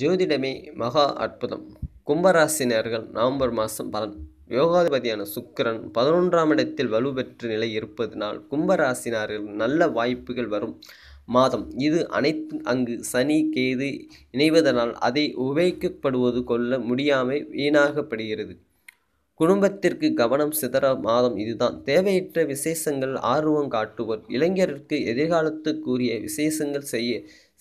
ஜோதிடமே மகா அற்புதம் கும்பராசினியர்கள் நவம்பர் மாதம் பலன் யோகாதிபதியான சுக்கிரன் பதினொன்றாம் இடத்தில் வலுப்பெற்ற நிலை இருப்பதனால் கும்பராசினார்கள் நல்ல வாய்ப்புகள் வரும் மாதம் இது அனைத்து அங்கு சனி கேது இணைவதனால் அதை உபயோகிக்கப்படுவது கொள்ள முடியாமல் வீணாகப்படுகிறது குடும்பத்திற்கு கவனம் சிதற மாதம் இதுதான் தேவையற்ற விசேஷங்கள் ஆர்வம் காட்டுவோர் இளைஞருக்கு எதிர்காலத்துக்குரிய விசேஷங்கள் செய்ய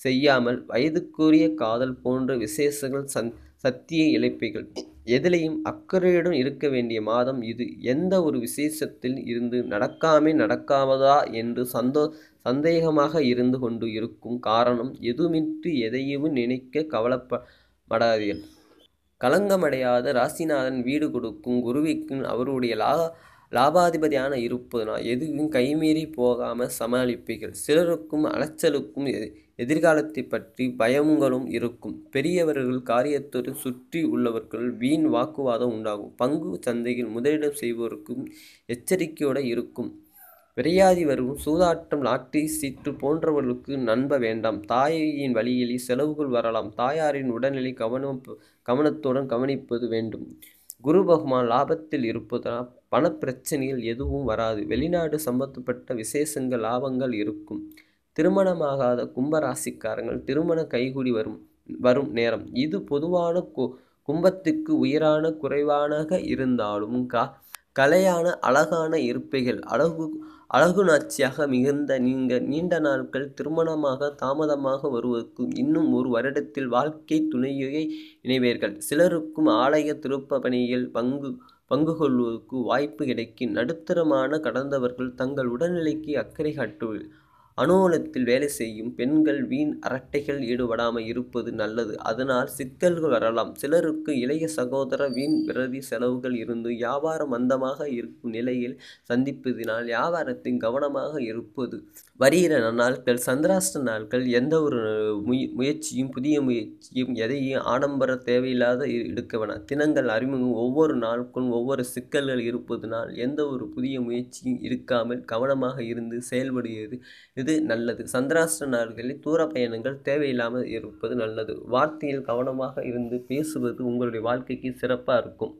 செய்யாமல் வயதுக்குரிய காதல் போன்ற விசேஷங்கள் சந் சத்திய இழப்பைகள் எதிலையும் அக்கறையுடன் இருக்க வேண்டிய மாதம் இது எந்த ஒரு விசேஷத்தில் இருந்து நடக்காமே நடக்காமதா என்று சந்தோ சந்தேகமாக இருந்து கொண்டு இருக்கும் காரணம் எதுமின்றி எதையும் நினைக்க கவலைப்படாதீர்கள் களங்கமடையாத ராசிநாதன் வீடு கொடுக்கும் குருவிக்கும் அவருடைய லா லாபாதிபதியான இருப்பதுனால் எதுவும் கைமீறி போகாமல் சமாளிப்பீர்கள் சிலருக்கும் அலைச்சலுக்கும் எதிர்காலத்தை பற்றி பயங்களும் இருக்கும் பெரியவர்கள் காரியத்தோடு சுற்றி உள்ளவர்கள் வீண் வாக்குவாதம் உண்டாகும் பங்கு சந்தையில் முதலிடம் செய்வோருக்கும் எச்சரிக்கையோடு இருக்கும் விரையாதி வரும் சூதாட்டம் லாட்டி சீற்று போன்றவர்களுக்கு நண்ப வேண்டாம் தாயின் வழியில் செலவுகள் வரலாம் தாயாரின் உடல்நிலை கவனம் கவனத்துடன் கவனிப்பது வேண்டும் குரு பகவான் லாபத்தில் இருப்பதால் பணப்பிரச்சனைகள் எதுவும் வராது வெளிநாடு சம்பந்தப்பட்ட விசேஷங்கள் லாபங்கள் இருக்கும் திருமணமாகாத கும்பராசிக்காரங்கள் திருமண கைகூடி வரும் வரும் நேரம் இது பொதுவான கும்பத்துக்கு உயரான குறைவானாக இருந்தாலும் கா கலையான அழகான இருப்பைகள் அழகு நாட்சியாக மிகுந்த நீங்க நீண்ட நாட்கள் திருமணமாக தாமதமாக வருவதற்கும் இன்னும் ஒரு வருடத்தில் வாழ்க்கை துணையை இணைவீர்கள் சிலருக்கும் ஆலய திருப்ப பணியில் பங்கு பங்கு கொள்வதற்கு வாய்ப்பு கிடைக்கும் நடுத்தரமான கடந்தவர்கள் தங்கள் உடல்நிலைக்கு அக்கறை காட்டு அனுகூலத்தில் வேலை செய்யும் பெண்கள் வீண் அரட்டைகள் ஈடுபடாமல் இருப்பது நல்லது அதனால் சிக்கல்கள் வரலாம் சிலருக்கு இளைய சகோதர வீண் விரதி செலவுகள் இருந்து வியாபாரம் மந்தமாக இருக்கும் நிலையில் சந்திப்பதினால் வியாபாரத்தில் கவனமாக இருப்பது வருகிற நாட்கள் சந்திராஷ்ட நாட்கள் எந்த ஒரு முயற்சியும் புதிய முயற்சியும் எதையும் ஆடம்பர தேவையில்லாத எடுக்க வேணாம் தினங்கள் அறிமுகம் ஒவ்வொரு நாளுக்கும் ஒவ்வொரு சிக்கல்கள் இருப்பதனால் எந்த ஒரு புதிய முயற்சியும் இருக்காமல் கவனமாக இருந்து செயல்படுகிறது இது இது நல்லது சந்திராஷ்ட நாடுகளில் தூர பயணங்கள் தேவையில்லாமல் இருப்பது நல்லது வார்த்தையில் கவனமாக இருந்து பேசுவது உங்களுடைய வாழ்க்கைக்கு சிறப்பாக இருக்கும்